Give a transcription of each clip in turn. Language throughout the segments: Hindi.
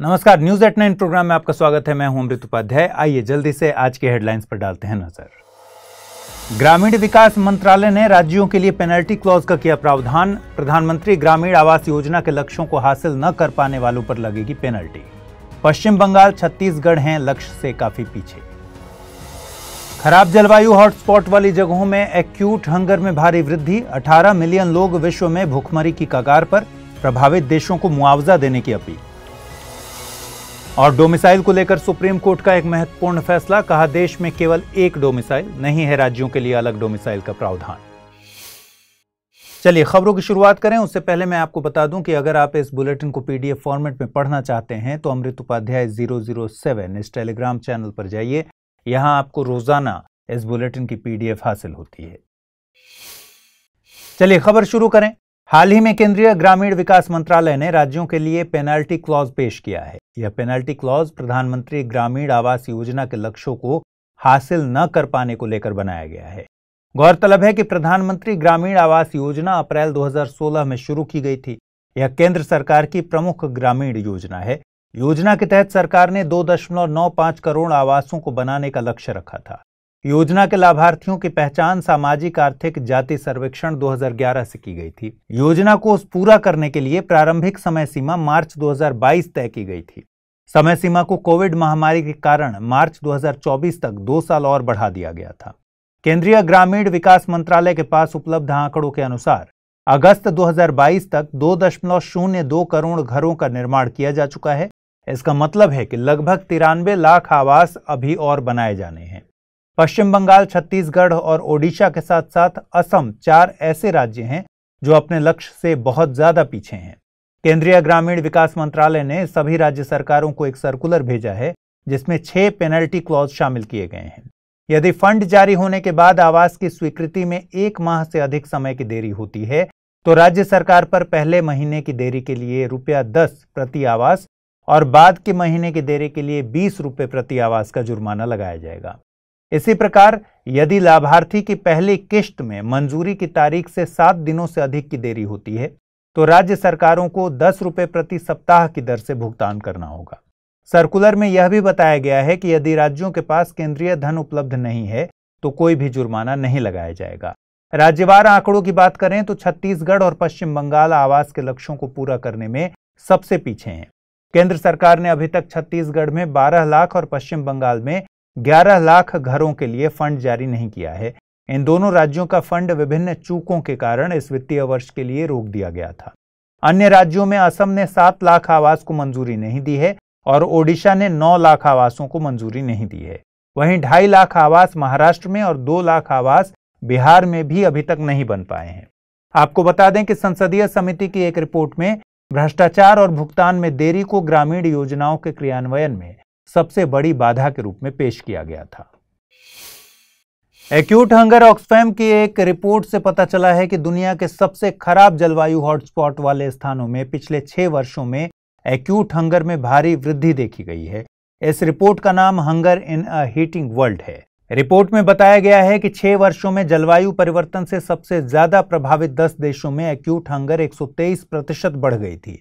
नमस्कार न्यूज एट नाइन प्रोग्राम में आपका स्वागत है मैं हूं अमृत उपाध्याय आइए जल्दी से आज के हेडलाइंस पर डालते हैं नजर ग्रामीण विकास मंत्रालय ने राज्यों के लिए पेनल्टी क्लॉज का किया प्रावधान प्रधानमंत्री ग्रामीण आवास योजना के लक्ष्यों को हासिल न कर पाने वालों पर लगेगी पेनल्टी पश्चिम बंगाल छत्तीसगढ़ हैं लक्ष्य से काफी पीछे खराब जलवायु हॉटस्पॉट वाली जगहों में एक्यूट हंगर में भारी वृद्धि 18 मिलियन लोग विश्व में भूखमरी की कगार पर प्रभावित देशों को मुआवजा देने की अपील और डोमिसाइल को लेकर सुप्रीम कोर्ट का एक महत्वपूर्ण फैसला कहा देश में केवल एक डोमिसाइल नहीं है राज्यों के लिए अलग डोमिसाइल का प्रावधान चलिए खबरों की शुरुआत करें उससे पहले मैं आपको बता दूं कि अगर आप इस बुलेटिन को पीडीएफ फॉर्मेट में पढ़ना चाहते हैं तो Amrit Upadhyay zero zero seven इस टेलीग्राम चैनल पर जाइए यहां आपको रोजाना इस बुलेटिन की पीडीएफ हासिल होती है चलिए खबर शुरू करें हाल ही में केंद्रीय ग्रामीण विकास मंत्रालय ने राज्यों के लिए पेनाल्टी क्लॉज पेश किया है यह पेनाल्टी क्लॉज प्रधानमंत्री ग्रामीण आवास योजना के लक्ष्यों को हासिल न कर पाने को लेकर बनाया गया है गौरतलब है कि प्रधानमंत्री ग्रामीण आवास योजना अप्रैल 2016 में शुरू की गई थी यह केंद्र सरकार की प्रमुख ग्रामीण योजना है योजना के तहत सरकार ने 2.95 करोड़ आवासों को बनाने का लक्ष्य रखा था योजना के लाभार्थियों की पहचान सामाजिक आर्थिक जाति सर्वेक्षण 2011 से की गई थी योजना को पूरा करने के लिए प्रारंभिक समय सीमा मार्च 2022 तय की गई थी समय सीमा को कोविड महामारी के कारण मार्च 2024 तक दो साल और बढ़ा दिया गया था केंद्रीय ग्रामीण विकास मंत्रालय के पास उपलब्ध आंकड़ों के अनुसार अगस्त 2022 तक 2.02 करोड़ घरों का निर्माण किया जा चुका है इसका मतलब है कि लगभग तिरानवे लाख आवास अभी और बनाए जाने हैं पश्चिम बंगाल छत्तीसगढ़ और ओडिशा के साथ साथ असम चार ऐसे राज्य हैं जो अपने लक्ष्य से बहुत ज्यादा पीछे हैं केंद्रीय ग्रामीण विकास मंत्रालय ने सभी राज्य सरकारों को एक सर्कुलर भेजा है जिसमें छह पेनल्टी क्लॉज शामिल किए गए हैं यदि फंड जारी होने के बाद आवास की स्वीकृति में एक माह से अधिक समय की देरी होती है तो राज्य सरकार पर पहले महीने की देरी के लिए रुपया दस प्रति आवास और बाद के महीने की देरी के लिए बीस रुपये प्रति आवास का जुर्माना लगाया जाएगा इसी प्रकार यदि लाभार्थी की पहली किश्त में मंजूरी की तारीख से सात दिनों से अधिक की देरी होती है तो राज्य सरकारों को दस रुपये प्रति सप्ताह की दर से भुगतान करना होगा सर्कुलर में यह भी बताया गया है कि यदि राज्यों के पास केंद्रीय धन उपलब्ध नहीं है तो कोई भी जुर्माना नहीं लगाया जाएगा राज्यवार आंकड़ों की बात करें तो छत्तीसगढ़ और पश्चिम बंगाल आवास के लक्ष्यों को पूरा करने में सबसे पीछे हैं केंद्र सरकार ने अभी तक छत्तीसगढ़ में 12 लाख और पश्चिम बंगाल में 11 लाख घरों के लिए फंड जारी नहीं किया है इन दोनों राज्यों का फंड विभिन्न चूकों के कारण इस वित्तीय वर्ष के लिए रोक दिया गया था अन्य राज्यों में असम ने सात लाख आवास को मंजूरी नहीं दी है और ओडिशा ने 9 लाख आवासों को मंजूरी नहीं दी है वहीं ढाई लाख आवास महाराष्ट्र में और दो लाख आवास बिहार में भी अभी तक नहीं बन पाए हैं आपको बता दें कि संसदीय समिति की एक रिपोर्ट में भ्रष्टाचार और भुगतान में देरी को ग्रामीण योजनाओं के क्रियान्वयन में सबसे बड़ी बाधा के रूप में पेश किया गया था एक्यूट हंगर ऑक्सफैम की एक रिपोर्ट से पता चला है कि दुनिया के सबसे खराब जलवायु हॉटस्पॉट वाले स्थानों में पिछले छह वर्षों में एक्यूट हंगर में भारी वृद्धि देखी गई है इस रिपोर्ट का नाम hunger in a heating world है रिपोर्ट में बताया गया है कि छह वर्षों में जलवायु परिवर्तन से सबसे ज्यादा प्रभावित दस देशों में एक्यूट हंगर 123 प्रतिशत बढ़ गई थी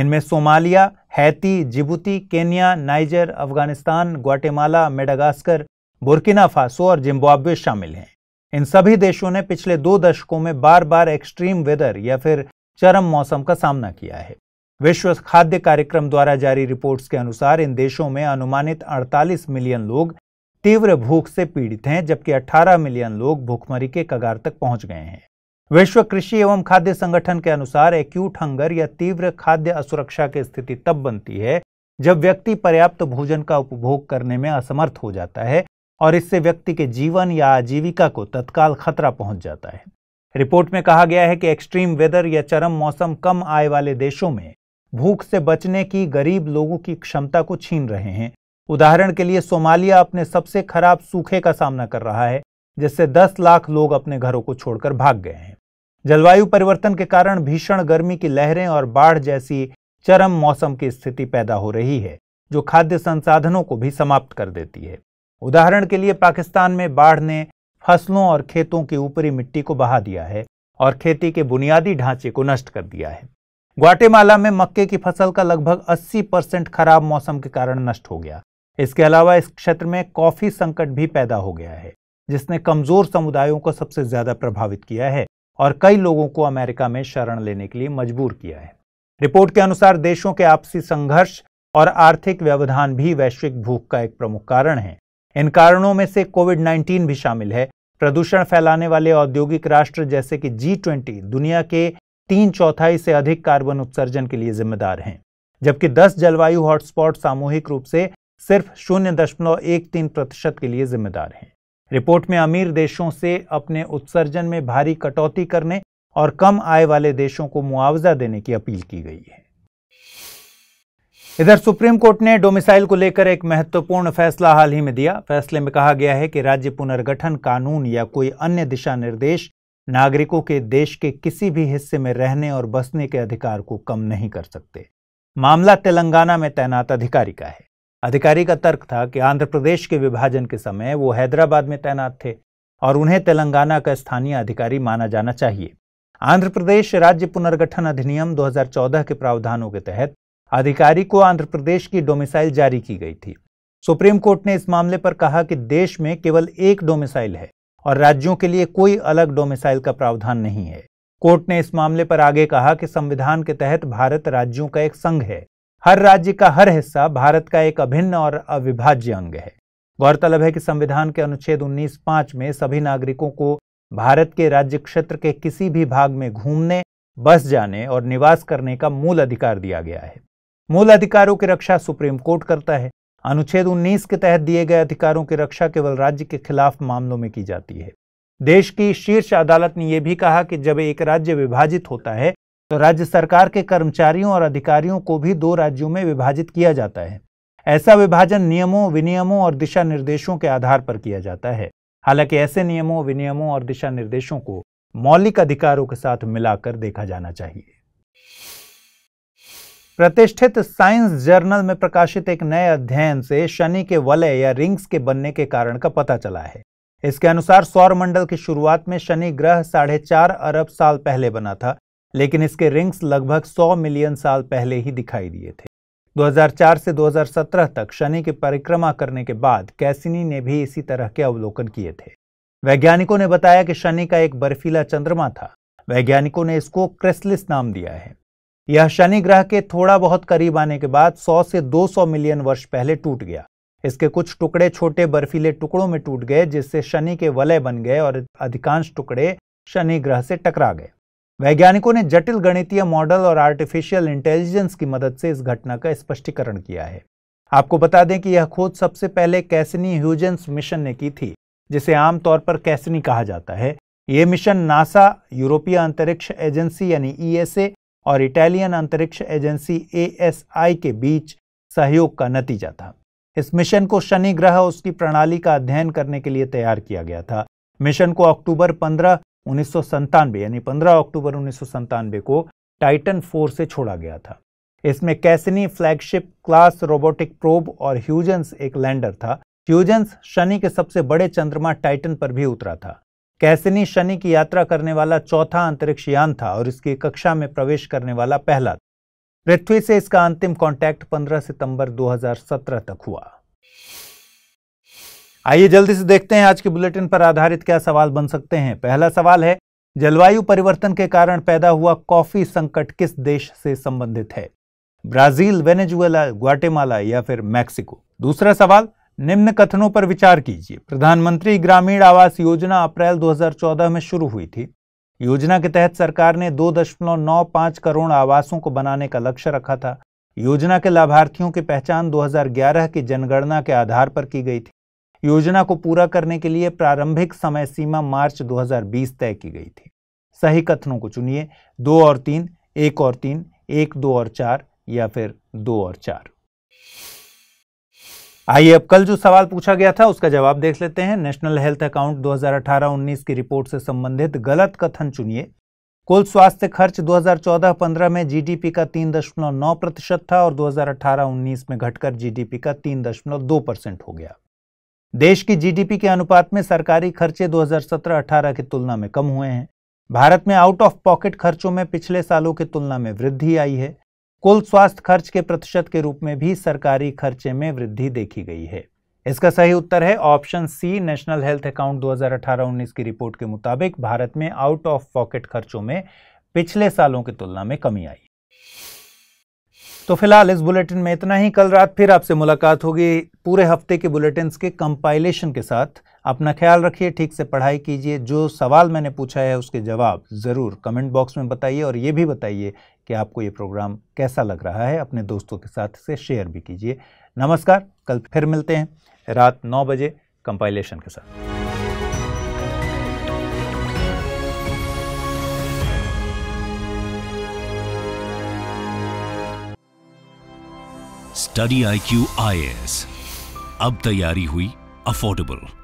इनमें Somalia Haiti Djibouti Kenya Niger Afghanistan Guatemala Madagascar Burkina Faso और जिम्बाब्वे शामिल हैं इन सभी देशों ने पिछले दो दशकों में बार बार एक्सट्रीम वेदर या फिर चरम मौसम का सामना किया है विश्व खाद्य कार्यक्रम द्वारा जारी रिपोर्ट्स के अनुसार इन देशों में अनुमानित 48 मिलियन लोग तीव्र भूख से पीड़ित हैं जबकि 18 मिलियन लोग भूखमरी के कगार तक पहुंच गए हैं विश्व कृषि एवं खाद्य संगठन के अनुसार एक्यूट हंगर या तीव्र खाद्य असुरक्षा की स्थिति तब बनती है जब व्यक्ति पर्याप्त भोजन का उपभोग करने में असमर्थ हो जाता है और इससे व्यक्ति के जीवन या आजीविका को तत्काल खतरा पहुंच जाता है रिपोर्ट में कहा गया है कि एक्सट्रीम वेदर या चरम मौसम कम आय वाले देशों में भूख से बचने की गरीब लोगों की क्षमता को छीन रहे हैं उदाहरण के लिए सोमालिया अपने सबसे खराब सूखे का सामना कर रहा है जिससे 10 लाख लोग अपने घरों को छोड़कर भाग गए हैं जलवायु परिवर्तन के कारण भीषण गर्मी की लहरें और बाढ़ जैसी चरम मौसम की स्थिति पैदा हो रही है जो खाद्य संसाधनों को भी समाप्त कर देती है उदाहरण के लिए पाकिस्तान में बाढ़ ने फसलों और खेतों की ऊपरी मिट्टी को बहा दिया है और खेती के बुनियादी ढांचे को नष्ट कर दिया है ग्वाटेमाला में मक्के की फसल का लगभग 80 परसेंट खराब मौसम के कारण नष्ट हो गया इसके अलावा इस क्षेत्र में कॉफी संकट भी पैदा हो गया है जिसने कमजोर समुदायों को सबसे ज्यादा प्रभावित किया है और कई लोगों को अमेरिका में शरण लेने के लिए मजबूर किया है रिपोर्ट के अनुसार देशों के आपसी संघर्ष और आर्थिक व्यवधान भी वैश्विक भूख का एक प्रमुख कारण है इन कारणों में से कोविड 19 भी शामिल है प्रदूषण फैलाने वाले औद्योगिक राष्ट्र जैसे कि जी ट्वेंटी दुनिया के तीन चौथाई से अधिक कार्बन उत्सर्जन के लिए जिम्मेदार हैं जबकि 10 जलवायु हॉटस्पॉट सामूहिक रूप से सिर्फ शून्य दशमलव एक तीन प्रतिशत के लिए जिम्मेदार हैं रिपोर्ट में अमीर देशों से अपने उत्सर्जन में भारी कटौती करने और कम आय वाले देशों को मुआवजा देने की अपील की गई है इधर सुप्रीम कोर्ट ने डोमिसाइल को लेकर एक महत्वपूर्ण फैसला हाल ही में दिया फैसले में कहा गया है कि राज्य पुनर्गठन कानून या कोई अन्य दिशा निर्देश नागरिकों के देश के किसी भी हिस्से में रहने और बसने के अधिकार को कम नहीं कर सकते मामला तेलंगाना में तैनात अधिकारी का है अधिकारी का तर्क था कि आंध्र प्रदेश के विभाजन के समय वो हैदराबाद में तैनात थे और उन्हें तेलंगाना का स्थानीय अधिकारी माना जाना चाहिए आंध्र प्रदेश राज्य पुनर्गठन अधिनियम 2014 के प्रावधानों के तहत अधिकारी को आंध्र प्रदेश की डोमिसाइल जारी की गई थी सुप्रीम कोर्ट ने इस मामले पर कहा कि देश में केवल एक डोमिसाइल है और राज्यों के लिए कोई अलग डोमिसाइल का प्रावधान नहीं है कोर्ट ने इस मामले पर आगे कहा कि संविधान के तहत भारत राज्यों का एक संघ है हर राज्य का हर हिस्सा भारत का एक अभिन्न और अविभाज्य अंग है गौरतलब है कि संविधान के अनुच्छेद उन्नीस पांच में सभी नागरिकों को भारत के राज्य क्षेत्र के किसी भी भाग में घूमने बस जाने और निवास करने का मूल अधिकार दिया गया है मूल अधिकारों की रक्षा सुप्रीम कोर्ट करता है अनुच्छेद 19 के तहत दिए गए अधिकारों की रक्षा केवल राज्य के खिलाफ मामलों में की जाती है देश की शीर्ष अदालत ने यह भी कहा कि जब एक राज्य विभाजित होता है तो राज्य सरकार के कर्मचारियों और अधिकारियों को भी दो राज्यों में विभाजित किया जाता है ऐसा विभाजन नियमों विनियमों और दिशा निर्देशों के आधार पर किया जाता है हालांकि ऐसे नियमों विनियमों और दिशा निर्देशों को मौलिक अधिकारों के साथ मिलाकर देखा जाना चाहिए प्रतिष्ठित साइंस जर्नल में प्रकाशित एक नए अध्ययन से शनि के वलय या रिंग्स के बनने के कारण का पता चला है इसके अनुसार सौर मंडल की शुरुआत में शनि ग्रह साढ़े चार अरब साल पहले बना था लेकिन इसके रिंग्स लगभग 100 मिलियन साल पहले ही दिखाई दिए थे 2004 से 2017 तक शनि की परिक्रमा करने के बाद कैसिनी ने भी इसी तरह के अवलोकन किए थे वैज्ञानिकों ने बताया कि शनि का एक बर्फीला चंद्रमा था वैज्ञानिकों ने इसको क्रिस्लिस नाम दिया है यह शनि ग्रह के थोड़ा बहुत करीब आने के बाद 100 से 200 मिलियन वर्ष पहले टूट गया इसके कुछ टुकड़े छोटे बर्फीले टुकड़ों में टूट गए जिससे शनि के वलय बन गए और अधिकांश टुकड़े शनि ग्रह से टकरा गए वैज्ञानिकों ने जटिल गणितीय मॉडल और आर्टिफिशियल इंटेलिजेंस की मदद से इस घटना का स्पष्टीकरण किया है आपको बता दें कि यह खोज सबसे पहले कैसनी ह्यूजेंस मिशन ने की थी जिसे आमतौर पर कैसनी कहा जाता है ये मिशन नासा यूरोपीय अंतरिक्ष एजेंसी यानी ईएसए और इटालियन अंतरिक्ष एजेंसी ए के बीच सहयोग का नतीजा था इस मिशन को शनि ग्रह उसकी प्रणाली का अध्ययन करने के लिए तैयार किया गया था मिशन को अक्टूबर 15 उन्नीस यानी 15 अक्टूबर उन्नीस को टाइटन फोर से छोड़ा गया था इसमें Cassini flagship class robotic probe और ह्यूजेंस एक लैंडर था ह्यूजेंस शनि के सबसे बड़े चंद्रमा टाइटन पर भी उतरा था कैसनी शनि की यात्रा करने वाला चौथा अंतरिक्ष यान था और इसकी कक्षा में प्रवेश करने वाला पहला पृथ्वी से इसका अंतिम कांटेक्ट 15 सितंबर 2017 तक हुआ आइए जल्दी से देखते हैं आज के बुलेटिन पर आधारित क्या सवाल बन सकते हैं पहला सवाल है जलवायु परिवर्तन के कारण पैदा हुआ कॉफी संकट किस देश से संबंधित है ब्राजील वेनेजुएला ग्वाटेमाला या फिर मैक्सिको दूसरा सवाल निम्न कथनों पर विचार कीजिए प्रधानमंत्री ग्रामीण आवास योजना अप्रैल 2014 में शुरू हुई थी योजना के तहत सरकार ने 2.95 करोड़ आवासों को बनाने का लक्ष्य रखा था योजना के लाभार्थियों की पहचान 2011 की जनगणना के आधार पर की गई थी योजना को पूरा करने के लिए प्रारंभिक समय सीमा मार्च 2020 तय की गई थी सही कथनों को चुनिए दो और तीन एक और तीन एक दो और चार या फिर दो और चार आइए अब कल जो सवाल पूछा गया था उसका जवाब देख लेते हैं नेशनल हेल्थ अकाउंट 2018-19 की रिपोर्ट से संबंधित गलत कथन चुनिए कुल स्वास्थ्य खर्च 2014-15 में जीडीपी का 3.9 प्रतिशत था और 2018-19 में घटकर जीडीपी का 3.2 परसेंट हो गया देश की जीडीपी के अनुपात में सरकारी खर्चे 2017-18 की तुलना में कम हुए हैं भारत में आउट ऑफ पॉकेट खर्चों में पिछले सालों की तुलना में वृद्धि आई है कुल स्वास्थ्य खर्च के प्रतिशत के रूप में भी सरकारी खर्चे में वृद्धि देखी गई है इसका सही उत्तर है option C national health account 2018-19 की रिपोर्ट के मुताबिक भारत में आउट ऑफ पॉकेट खर्चों में पिछले सालों की तुलना में कमी आई तो फिलहाल इस बुलेटिन में इतना ही कल रात फिर आपसे मुलाकात होगी पूरे हफ्ते के बुलेटिन के कंपाइलेशन के साथ अपना ख्याल रखिए ठीक से पढ़ाई कीजिए जो सवाल मैंने पूछा है उसके जवाब ज़रूर कमेंट बॉक्स में बताइए और ये भी बताइए कि आपको ये प्रोग्राम कैसा लग रहा है अपने दोस्तों के साथ इसे शेयर भी कीजिए नमस्कार कल फिर मिलते हैं रात नौ बजे कंपाइलेशन के साथ study I Q I S अब तैयारी हुई अफोर्डेबल